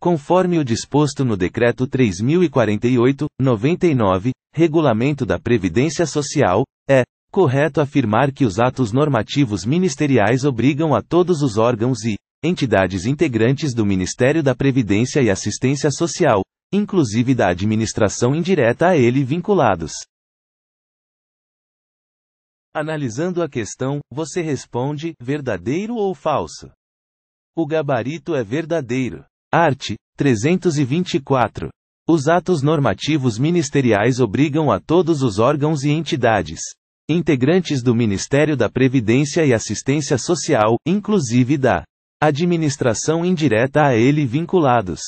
conforme o disposto no Decreto 3048, 99, Regulamento da Previdência Social, é correto afirmar que os atos normativos ministeriais obrigam a todos os órgãos e entidades integrantes do Ministério da Previdência e Assistência Social, inclusive da administração indireta a ele vinculados. Analisando a questão, você responde verdadeiro ou falso? O gabarito é verdadeiro. Art. 324. Os atos normativos ministeriais obrigam a todos os órgãos e entidades integrantes do Ministério da Previdência e Assistência Social, inclusive da administração indireta a ele vinculados